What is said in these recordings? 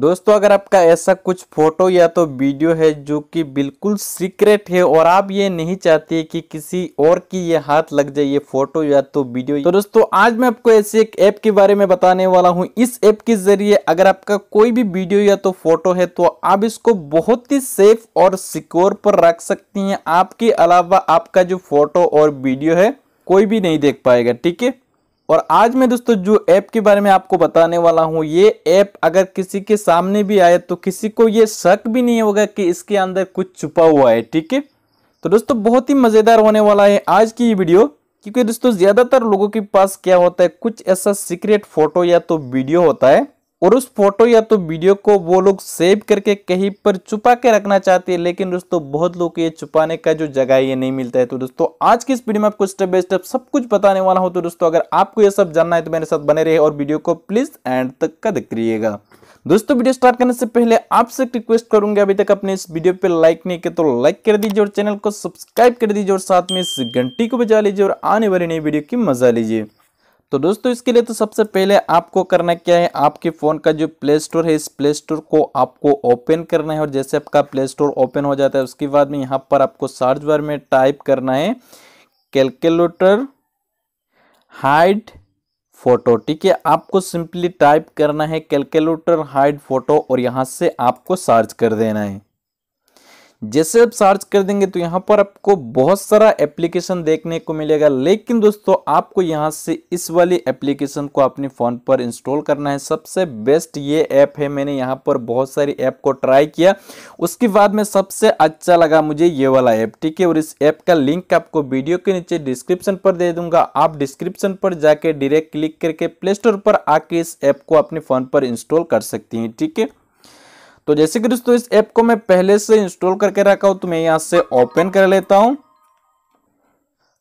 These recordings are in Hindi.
दोस्तों अगर आपका ऐसा कुछ फोटो या तो वीडियो है जो कि बिल्कुल सीक्रेट है और आप ये नहीं चाहते कि किसी और की ये हाथ लग जाए ये फोटो या तो वीडियो तो दोस्तों आज मैं आपको ऐसे एक ऐप के बारे में बताने वाला हूँ इस ऐप के जरिए अगर आपका कोई भी वीडियो या तो फोटो है तो आप इसको बहुत ही सेफ और सिक्योर पर रख सकती हैं आपके अलावा आपका जो फोटो और वीडियो है कोई भी नहीं देख पाएगा ठीक है और आज मैं दोस्तों जो ऐप के बारे में आपको बताने वाला हूँ ये ऐप अगर किसी के सामने भी आए तो किसी को ये शक भी नहीं होगा कि इसके अंदर कुछ छुपा हुआ है ठीक है तो दोस्तों बहुत ही मज़ेदार होने वाला है आज की ये वीडियो क्योंकि दोस्तों ज़्यादातर लोगों के पास क्या होता है कुछ ऐसा सीक्रेट फोटो या तो वीडियो होता है और उस फोटो या तो वीडियो को वो लोग सेव करके कहीं पर छुपा के रखना चाहते हैं लेकिन दोस्तों बहुत लोग ये छुपाने का जो जगह है ये नहीं मिलता है तो दोस्तों आज की इस वीडियो में आपको स्टेप बाय स्टेप सब कुछ बताने वाला हूं तो दोस्तों अगर आपको ये सब जानना है तो मेरे साथ बने रहे और वीडियो को प्लीज एंड तक का देख दोस्तों वीडियो स्टार्ट करने से पहले आपसे एक रिक्वेस्ट करूंगा अभी तक अपने इस वीडियो पे लाइक नहीं किया तो लाइक कर दीजिए और चैनल को सब्सक्राइब कर दीजिए और साथ में इस घंटी को बजा लीजिए और आने वाली नई वीडियो की मजा लीजिए तो दोस्तों इसके लिए तो सबसे पहले आपको करना क्या है आपके फ़ोन का जो प्ले स्टोर है इस प्ले स्टोर को आपको ओपन करना है और जैसे आपका प्ले स्टोर ओपन हो जाता है उसके बाद में यहाँ पर आपको सर्च बार में टाइप करना है कैलकुलेटर हाइड फोटो ठीक है आपको सिंपली टाइप करना है कैलकुलेटर हाइड फोटो और यहाँ से आपको सर्च कर देना है जैसे आप सर्च कर देंगे तो यहाँ पर आपको बहुत सारा एप्लीकेशन देखने को मिलेगा लेकिन दोस्तों आपको यहाँ से इस वाली एप्लीकेशन को अपने फ़ोन पर इंस्टॉल करना है सबसे बेस्ट ये ऐप है मैंने यहाँ पर बहुत सारी ऐप को ट्राई किया उसके बाद में सबसे अच्छा लगा मुझे ये वाला ऐप ठीक है और इस ऐप का लिंक आपको वीडियो के नीचे डिस्क्रिप्शन पर दे दूंगा आप डिस्क्रिप्शन पर जाके डायरेक्ट क्लिक करके प्ले स्टोर पर आके इस ऐप को अपने फ़ोन पर इंस्टॉल कर सकती हैं ठीक है तो जैसे कि दोस्तों इस ऐप को मैं पहले से इंस्टॉल करके रखा हूं तो मैं यहां से ओपन कर लेता हूं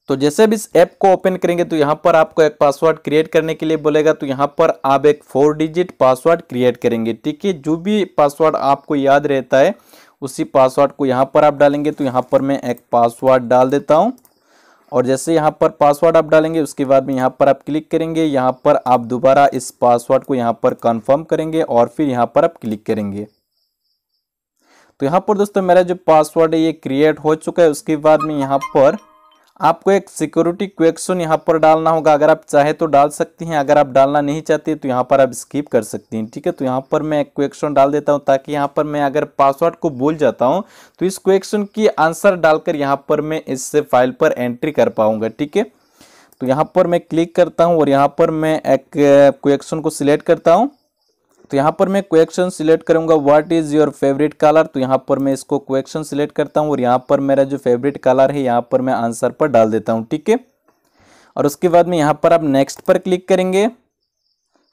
तो जैसे अब इस ऐप को ओपन करेंगे तो यहाँ पर आपको एक पासवर्ड क्रिएट करने के लिए बोलेगा तो यहाँ पर आप एक फोर डिजिट पासवर्ड क्रिएट करेंगे ठीक है जो भी पासवर्ड आपको याद रहता है उसी पासवर्ड को यहाँ पर आप डालेंगे तो यहाँ पर मैं एक पासवर्ड डाल देता हूँ और जैसे यहाँ पर पासवर्ड आप डालेंगे उसके बाद में यहाँ पर आप क्लिक करेंगे यहाँ पर आप दोबारा इस पासवर्ड को यहाँ पर कन्फर्म करेंगे और फिर यहाँ पर आप क्लिक करेंगे तो यहाँ पर दोस्तों मेरा जो पासवर्ड है ये क्रिएट हो चुका है उसके बाद में यहाँ पर आपको एक सिक्योरिटी क्वेश्चन यहाँ पर डालना होगा अगर आप चाहे तो डाल सकती हैं अगर आप डालना नहीं चाहते तो यहाँ पर आप स्किप कर सकती हैं ठीक है तो यहाँ पर मैं एक क्वेश्चन डाल देता हूँ ताकि यहाँ पर मैं अगर पासवर्ड को भूल जाता हूँ तो इस क्वेश्चन की आंसर डालकर यहाँ पर मैं इससे फाइल पर एंट्री कर पाऊँगा ठीक है तो यहाँ पर मैं क्लिक करता हूँ और यहाँ पर मैं एक क्वेश्चन को सिलेक्ट करता हूँ तो यहाँ पर मैं क्वेश्चन सिलेक्ट करूंगा what is your favourite colour तो यहाँ पर मैं इसको क्वेश्चन सिलेक्ट करता हूँ और यहाँ पर मेरा जो फेवरेट कलर है यहाँ पर मैं आंसर पर डाल देता हूँ ठीक है और उसके बाद में यहाँ पर आप नेक्स्ट पर क्लिक करेंगे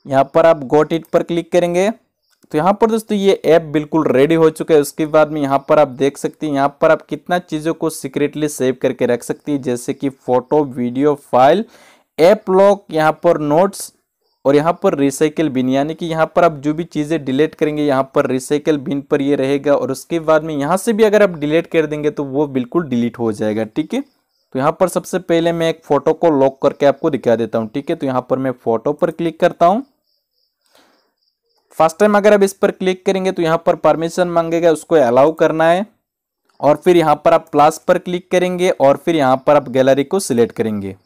यहाँ पर आप गोट इट पर क्लिक करेंगे तो यहाँ पर दोस्तों ये ऐप बिल्कुल रेडी हो चुका है उसके बाद में यहाँ पर आप देख सकते हैं यहाँ पर आप कितना चीज़ों को सीक्रेटली सेव करके रख सकती है जैसे कि photo video file app lock यहाँ पर नोट्स और यहाँ पर रिसाइकिल बिन यानी कि यहाँ पर आप जो भी चीज़ें डिलीट करेंगे यहाँ पर रिसाइकिल बिन पर ये रहेगा और उसके बाद में यहाँ से भी अगर आप डिलीट कर देंगे तो वो बिल्कुल डिलीट हो जाएगा ठीक है तो यहाँ पर सबसे पहले मैं एक फ़ोटो को लॉक करके आपको दिखा देता हूँ ठीक है तो यहाँ पर मैं फ़ोटो पर क्लिक करता हूँ फर्स्ट टाइम अगर आप इस पर क्लिक करेंगे तो यहाँ पर परमिशन मांगेगा उसको अलाउ करना है और फिर यहाँ पर आप प्लस पर क्लिक करेंगे और फिर यहाँ पर आप गैलरी को सिलेक्ट करेंगे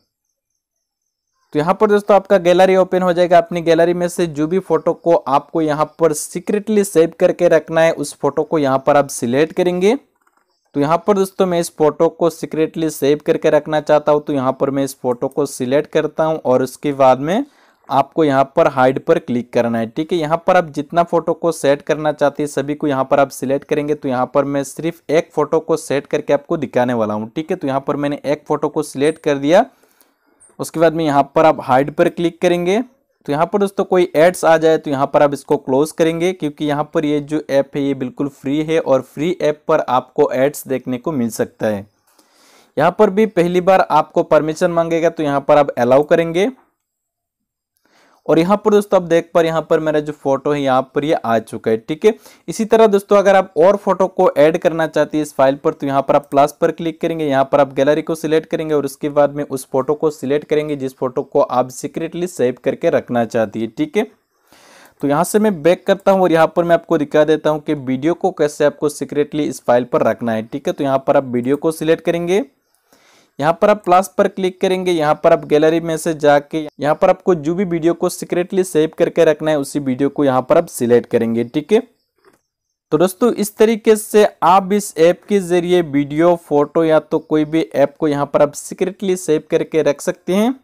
तो यहाँ पर दोस्तों आपका गैलरी ओपन हो जाएगा अपनी गैलरी में से जो भी फोटो को आपको यहाँ पर सीक्रेटली सेव करके रखना है उस फोटो को यहाँ पर आप सिलेक्ट करेंगे तो यहाँ पर दोस्तों मैं इस फोटो को सीक्रेटली सेव करके रखना चाहता हूँ तो यहाँ पर मैं इस फोटो को सिलेक्ट करता हूँ और उसके बाद में आपको यहाँ पर हाइड पर क्लिक करना है ठीक है यहाँ पर आप जितना फोटो को सेट करना चाहते हैं सभी को यहाँ पर आप सिलेक्ट करेंगे तो यहाँ पर मैं सिर्फ एक फ़ोटो को सेट करके आपको दिखाने वाला हूँ ठीक है तो यहाँ पर मैंने एक फ़ोटो को सिलेक्ट कर दिया उसके बाद में यहाँ पर आप हाइड पर क्लिक करेंगे तो यहाँ पर दोस्तों कोई एड्स आ जाए तो यहाँ पर आप इसको क्लोज करेंगे क्योंकि यहाँ पर ये जो ऐप है ये बिल्कुल फ्री है और फ्री ऐप पर आपको एड्स देखने को मिल सकता है यहाँ पर भी पहली बार आपको परमिशन मांगेगा तो यहाँ पर आप अलाउ करेंगे और यहाँ पर दोस्तों आप देख पर यहाँ पर मेरा जो फोटो है यहाँ पर ये यह आ चुका है ठीक है इसी तरह दोस्तों अगर आप और फोटो को ऐड करना चाहते हैं इस फाइल पर तो यहाँ पर आप प्लस पर क्लिक करेंगे यहाँ पर आप गैलरी को सिलेक्ट करेंगे और उसके बाद में उस फोटो को सिलेक्ट करेंगे जिस फोटो को आप सीक्रेटली सेव करके रखना चाहती है ठीक है तो यहाँ से मैं बैक करता हूँ और यहाँ पर मैं आपको दिखा देता हूँ कि वीडियो को कैसे आपको सीक्रेटली इस फाइल पर रखना है ठीक है तो यहाँ पर आप वीडियो को सिलेक्ट करेंगे यहाँ पर आप प्लस पर क्लिक करेंगे यहाँ पर आप गैलरी में से जाके यहाँ पर आपको जो भी वीडियो को सीक्रेटली सेव करके रखना है उसी वीडियो को यहाँ पर आप सिलेक्ट करेंगे ठीक है तो दोस्तों इस तरीके से आप इस ऐप के जरिए वीडियो फोटो या तो कोई भी ऐप को यहाँ पर आप सीक्रेटली सेव करके रख सकते हैं